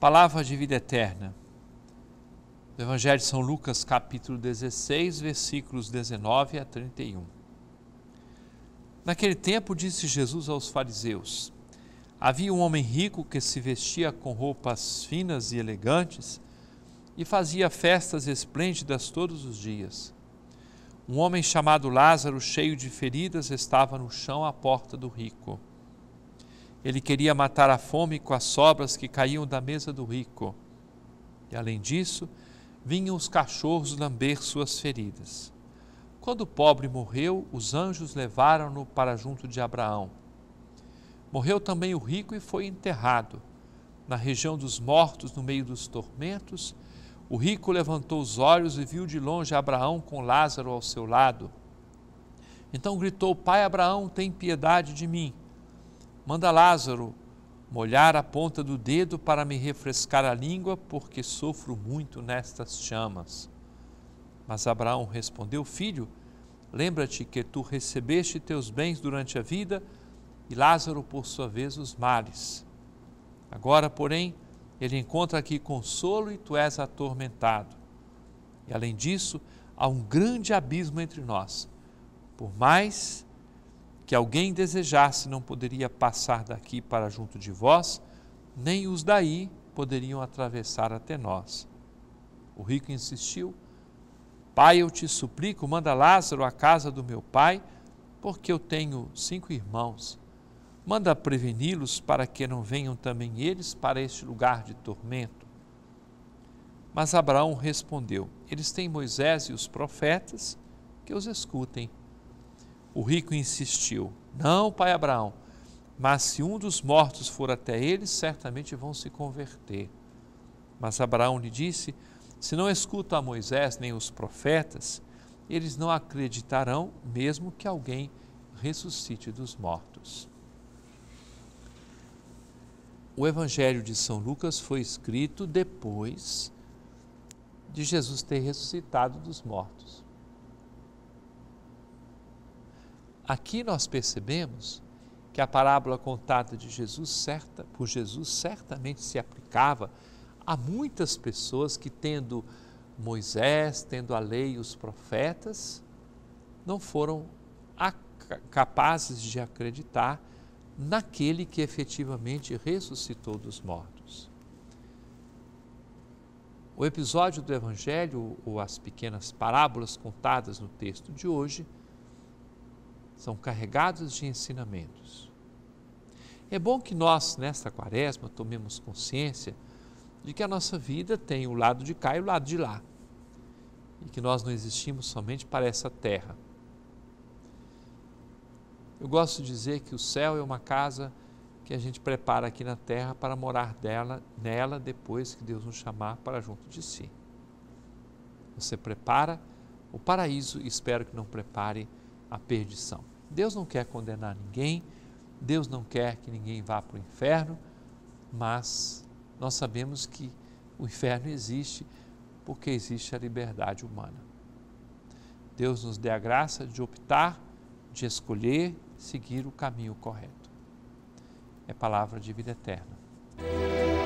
Palavra de vida eterna. Do Evangelho de São Lucas, capítulo 16, versículos 19 a 31. Naquele tempo disse Jesus aos fariseus: Havia um homem rico que se vestia com roupas finas e elegantes e fazia festas esplêndidas todos os dias. Um homem chamado Lázaro, cheio de feridas, estava no chão à porta do rico. Ele queria matar a fome com as sobras que caíam da mesa do rico. E além disso, vinham os cachorros lamber suas feridas. Quando o pobre morreu, os anjos levaram-no para junto de Abraão. Morreu também o rico e foi enterrado. Na região dos mortos, no meio dos tormentos, o rico levantou os olhos e viu de longe Abraão com Lázaro ao seu lado. Então gritou: Pai Abraão, tem piedade de mim. Manda Lázaro molhar a ponta do dedo para me refrescar a língua, porque sofro muito nestas chamas. Mas Abraão respondeu: Filho, lembra-te que tu recebeste teus bens durante a vida e Lázaro, por sua vez, os males. Agora, porém, ele encontra aqui consolo e tu és atormentado. E além disso, há um grande abismo entre nós. Por mais que alguém desejasse não poderia passar daqui para junto de vós, nem os daí poderiam atravessar até nós. O rico insistiu: Pai, eu te suplico, manda Lázaro à casa do meu pai, porque eu tenho cinco irmãos. Manda preveni-los para que não venham também eles para este lugar de tormento. Mas Abraão respondeu: Eles têm Moisés e os profetas, que os escutem. O rico insistiu: Não, pai Abraão, mas se um dos mortos for até eles, certamente vão se converter. Mas Abraão lhe disse: Se não escutam a Moisés nem os profetas, eles não acreditarão, mesmo que alguém ressuscite dos mortos. O Evangelho de São Lucas foi escrito depois de Jesus ter ressuscitado dos mortos. Aqui nós percebemos que a parábola contada de Jesus certa, por Jesus certamente se aplicava a muitas pessoas que tendo Moisés, tendo a lei e os profetas, não foram capazes de acreditar naquele que efetivamente ressuscitou dos mortos. O episódio do Evangelho, ou as pequenas parábolas contadas no texto de hoje, são carregados de ensinamentos. É bom que nós, nesta quaresma, tomemos consciência de que a nossa vida tem o lado de cá e o lado de lá, e que nós não existimos somente para essa terra. Eu gosto de dizer que o céu é uma casa que a gente prepara aqui na terra para morar dela, nela depois que Deus nos chamar para junto de si. Você prepara o paraíso e espero que não prepare a perdição. Deus não quer condenar ninguém, Deus não quer que ninguém vá para o inferno, mas nós sabemos que o inferno existe porque existe a liberdade humana. Deus nos dê a graça de optar, de escolher, seguir o caminho correto. É palavra de vida eterna.